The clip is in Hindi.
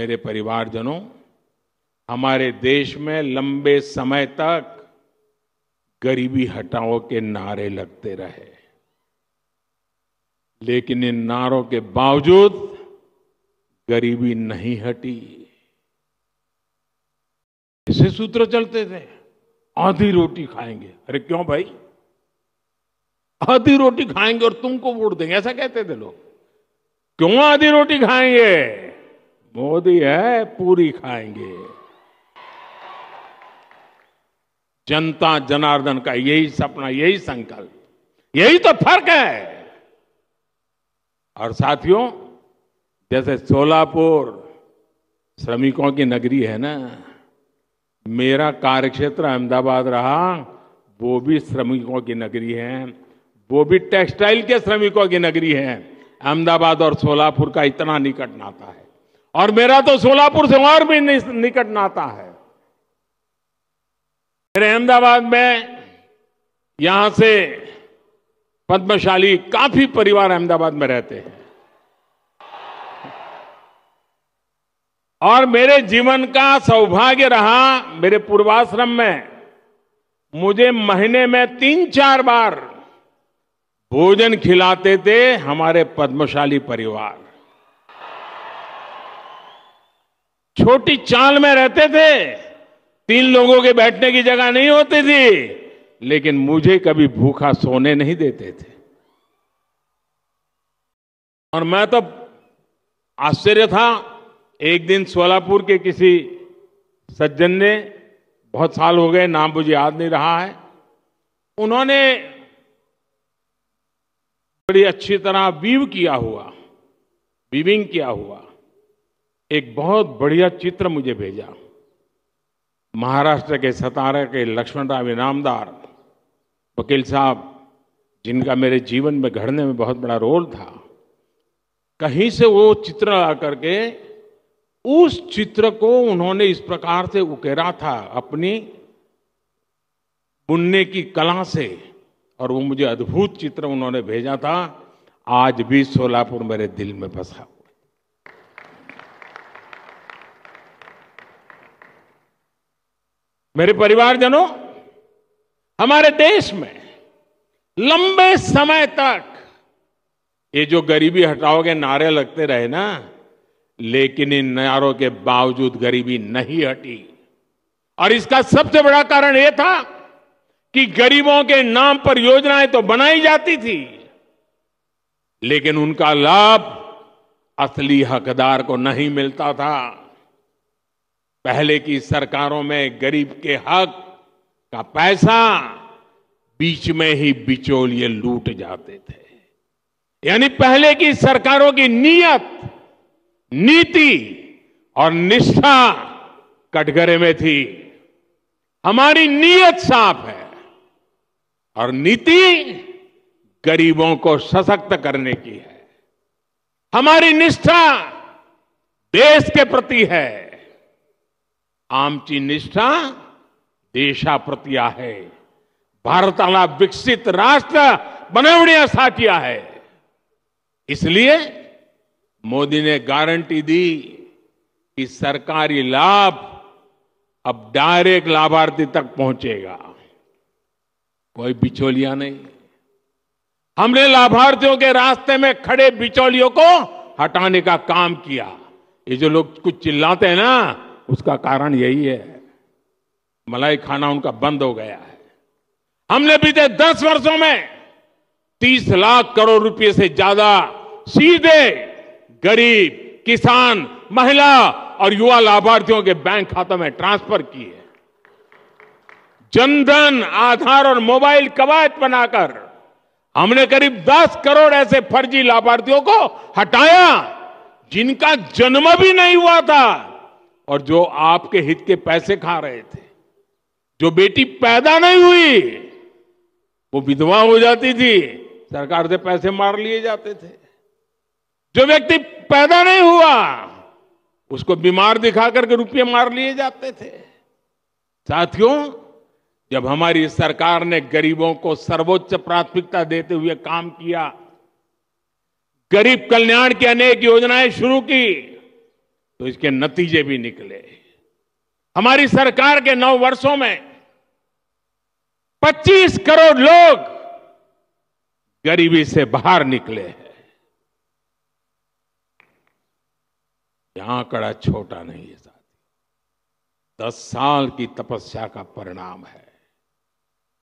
मेरे परिवारजनों हमारे देश में लंबे समय तक गरीबी हटाओ के नारे लगते रहे लेकिन इन नारों के बावजूद गरीबी नहीं हटी ऐसे सूत्र चलते थे आधी रोटी खाएंगे अरे क्यों भाई आधी रोटी खाएंगे और तुमको वोट देंगे ऐसा कहते थे लोग क्यों आधी रोटी खाएंगे मोदी है पूरी खाएंगे जनता जनार्दन का यही सपना यही संकल्प यही तो फर्क है और साथियों जैसे सोलापुर श्रमिकों की नगरी है ना मेरा कार्यक्षेत्र अहमदाबाद रहा वो भी श्रमिकों की नगरी है वो भी टेक्सटाइल के श्रमिकों की नगरी है अहमदाबाद और सोलापुर का इतना निकट नाता है और मेरा तो सोलापुर से और भी निकट नाता है मेरे अहमदाबाद में यहां से पद्मशाली काफी परिवार अहमदाबाद में रहते हैं और मेरे जीवन का सौभाग्य रहा मेरे पूर्वाश्रम में मुझे महीने में तीन चार बार भोजन खिलाते थे हमारे पद्मशाली परिवार छोटी चाल में रहते थे तीन लोगों के बैठने की जगह नहीं होती थी लेकिन मुझे कभी भूखा सोने नहीं देते थे और मैं तो आश्चर्य था एक दिन सोलापुर के किसी सज्जन ने बहुत साल हो गए नाम मुझे याद नहीं रहा है उन्होंने बड़ी अच्छी तरह वीव किया हुआ वीविंग किया हुआ एक बहुत बढ़िया चित्र मुझे भेजा महाराष्ट्र के सतारा के लक्ष्मणराव इनामदार वकील साहब जिनका मेरे जीवन में घड़ने में बहुत बड़ा रोल था कहीं से वो चित्र ला करके उस चित्र को उन्होंने इस प्रकार से उकेरा था अपनी बुनने की कला से और वो मुझे अद्भुत चित्र उन्होंने भेजा था आज भी सोलापुर मेरे दिल में बसा मेरे परिवारजनों हमारे देश में लंबे समय तक ये जो गरीबी हटाओ के नारे लगते रहे ना लेकिन इन नारों के बावजूद गरीबी नहीं हटी और इसका सबसे बड़ा कारण यह था कि गरीबों के नाम पर योजनाएं तो बनाई जाती थी लेकिन उनका लाभ असली हकदार को नहीं मिलता था पहले की सरकारों में गरीब के हक का पैसा बीच में ही बिचौलिए लूट जाते थे यानी पहले की सरकारों की नीयत नीति और निष्ठा कटघरे में थी हमारी नीयत साफ है और नीति गरीबों को सशक्त करने की है हमारी निष्ठा देश के प्रति है आमची निष्ठा देशा है भारत भारताला विकसित राष्ट्र बनवण्यासाठी है इसलिए मोदी ने गारंटी दी कि सरकारी लाभ अब डायरेक्ट लाभार्थी तक पहुंचेगा कोई बिचौलिया नहीं हमने लाभार्थियों के रास्ते में खड़े बिचौलियों को हटाने का काम किया ये जो लोग कुछ चिल्लाते हैं ना उसका कारण यही है मलाई खाना उनका बंद हो गया है हमने बीते दस वर्षों में तीस लाख करोड़ रुपए से ज्यादा सीधे गरीब किसान महिला और युवा लाभार्थियों के बैंक खातों में ट्रांसफर किए जनधन आधार और मोबाइल कवायद बनाकर हमने करीब 10 करोड़ ऐसे फर्जी लाभार्थियों को हटाया जिनका जन्म भी नहीं हुआ था और जो आपके हित के पैसे खा रहे थे जो बेटी पैदा नहीं हुई वो विधवा हो जाती थी सरकार से पैसे मार लिए जाते थे जो व्यक्ति पैदा नहीं हुआ उसको बीमार दिखा करके रुपये मार लिए जाते थे साथियों जब हमारी सरकार ने गरीबों को सर्वोच्च प्राथमिकता देते हुए काम किया गरीब कल्याण की अनेक योजनाएं शुरू की तो इसके नतीजे भी निकले हमारी सरकार के नौ वर्षों में 25 करोड़ लोग गरीबी से बाहर निकले हैं यहां आंकड़ा छोटा नहीं है साथी दस साल की तपस्या का परिणाम है